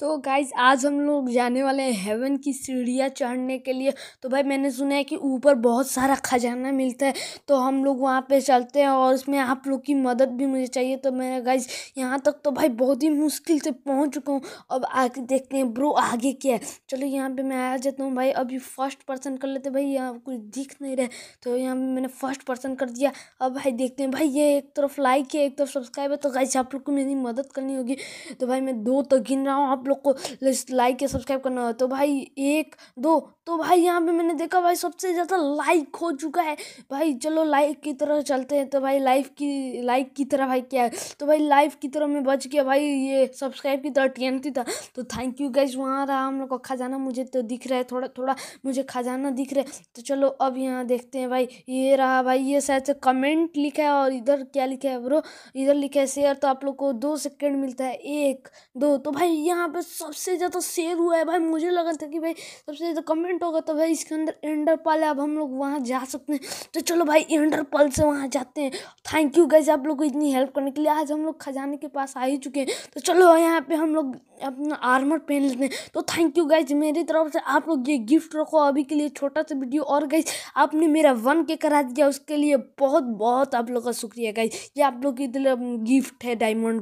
तो गाइज आज हम लोग जाने वाले हैं हेवन की सीढ़ियाँ चढ़ने के लिए तो भाई मैंने सुना है कि ऊपर बहुत सारा खजाना मिलता है तो हम लोग वहाँ पे चलते हैं और उसमें आप लोग की मदद भी मुझे चाहिए तो मैं गाइज यहाँ तक तो भाई बहुत ही मुश्किल से पहुँच चुका हूँ अब आगे देखते हैं ब्रो आगे क्या है चलो यहाँ पर मैं आ जाता हूँ भाई अभी फर्स्ट पर्सन कर लेते भाई यहाँ कुछ दिख नहीं रहे तो यहाँ पर मैंने फर्स्ट पर्सन कर दिया अब भाई देखते हैं भाई ये एक तरफ लाइक है एक तरफ सब्सक्राइब है तो गाइज आप लोग को मेरी मदद करनी होगी तो भाई मैं दो तक गिन रहा हूँ आप लोग को लाइक या सब्सक्राइब करना हो तो भाई एक दो तो भाई यहाँ पे मैंने देखा भाई सबसे ज़्यादा लाइक हो चुका है भाई चलो लाइक की तरह चलते हैं तो भाई लाइफ की लाइक की तरह भाई क्या है तो भाई लाइफ की तरह मैं बच गया भाई ये सब्सक्राइब की तरह टी था तो थैंक यू गाइज वहाँ रहा हम लोग का खजाना मुझे तो दिख रहा है थोड़ा थोड़ा मुझे खजाना दिख रहा है तो चलो अब यहाँ देखते हैं भाई ये रहा भाई ये शायद कमेंट लिखा है और इधर क्या लिखा है ब्रो इधर लिखा है शेयर तो आप लोग को दो सेकेंड मिलता है एक दो तो भाई यहाँ पे सबसे ज़्यादा शेयर हुआ है भाई मुझे लगा था कि भाई सबसे ज़्यादा कमेंट होगा तो भाई इसके अंदर एंडर पाल है अब हम लोग वहाँ जा सकते हैं तो चलो भाई एंडर पाल से वहाँ जाते हैं थैंक यू गैस आप लोग को इतनी हेल्प करने के लिए आज हम लोग खजाने के पास आ ही चुके हैं तो चलो यहाँ पे हम लोग अपना आर्मर पहन लेते हैं तो थैंक यू गाइज मेरी तरफ से आप लोग ये गिफ्ट रखो अभी के लिए छोटा सा वीडियो और गाइज आपने मेरा वन के करा दिया उसके लिए बहुत बहुत आप लोग का शुक्रिया गाइज ये आप लोग के लिए गिफ्ट है डायमंड